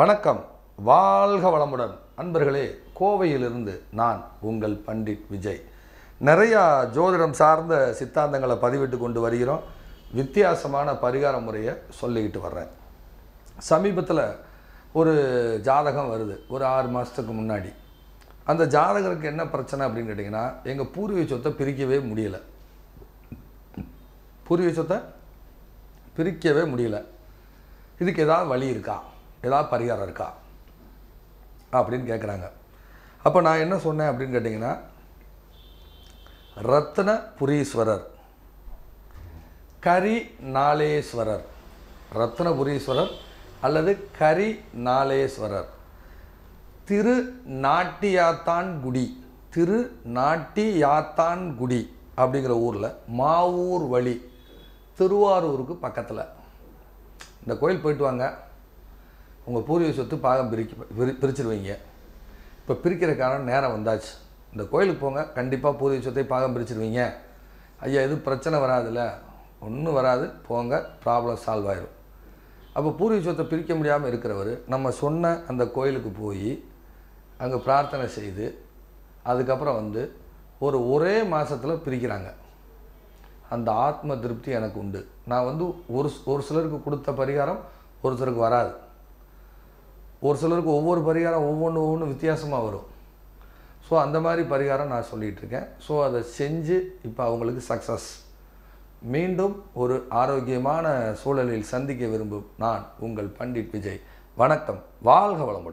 வணக்கம் வாழ்க வளமுடன் அன்பர்களே கோவையிலிருந்து நான் உங்கள் பண்டிட் விஜய் நிறையா ஜோதிடம் சார்ந்த சித்தாந்தங்களை பதிவிட்டு கொண்டு வருகிறோம் வித்தியாசமான பரிகார முறையை சொல்லிக்கிட்டு வர்றேன் சமீபத்தில் ஒரு ஜாதகம் வருது ஒரு ஆறு மாதத்துக்கு முன்னாடி அந்த ஜாதகருக்கு என்ன பிரச்சனை அப்படின்னு கேட்டிங்கன்னா எங்கள் பூர்வீக சொத்தை பிரிக்கவே முடியலை பூர்வீக சொத்தை பிரிக்கவே முடியல இதுக்கு ஏதாவது வழி இருக்கா ஏதாவது பரிகாரம் இருக்கா அப்படின்னு கேட்குறாங்க அப்போ நான் என்ன சொன்னேன் அப்படின்னு கேட்டிங்கன்னா ரத்ன புரீஸ்வரர் கரி நாளேஸ்வரர் ரத்னபுரீஸ்வரர் அல்லது கரி நாளேஸ்வரர் திரு நாட்டியாத்தான்குடி திரு நாட்டியாத்தான்குடி அப்படிங்கிற ஊரில் மாவூர் வழி திருவாரூருக்கு பக்கத்தில் இந்த கோயில் போயிட்டு வாங்க உங்கள் பூர்வீக சொத்து பாகம் பிரிக்க பிரி பிரிச்சிருவீங்க இப்போ பிரிக்கிற காரணம் நேரம் வந்தாச்சு இந்த கோயிலுக்கு போங்க கண்டிப்பாக பூர்வீக சொத்தை பாகம் பிரிச்சிருவீங்க ஐயா எதுவும் பிரச்சனை வராதுல்ல ஒன்றும் வராது போங்க ப்ராப்ளம் சால்வ் ஆயிரும் அப்போ பூர்வீக சொத்தை பிரிக்க முடியாமல் இருக்கிறவர் நம்ம சொன்ன அந்த கோயிலுக்கு போய் அங்கே பிரார்த்தனை செய்து அதுக்கப்புறம் வந்து ஒரு ஒரே மாதத்தில் பிரிக்கிறாங்க அந்த ஆத்ம திருப்தி எனக்கு உண்டு நான் வந்து ஒரு ஒரு சிலருக்கு கொடுத்த பரிகாரம் ஒரு வராது ஒரு சிலருக்கு ஒவ்வொரு பரிகாரம் ஒவ்வொன்று ஒவ்வொன்று வித்தியாசமாக வரும் ஸோ அந்த மாதிரி பரிகாரம் நான் சொல்லிகிட்ருக்கேன் ஸோ அதை செஞ்சு இப்போ அவங்களுக்கு சக்ஸஸ் மீண்டும் ஒரு ஆரோக்கியமான சூழலில் சந்திக்க விரும்பும் நான் உங்கள் பண்டிட் விஜய் வணக்கம் வாழ்க வளமுடன்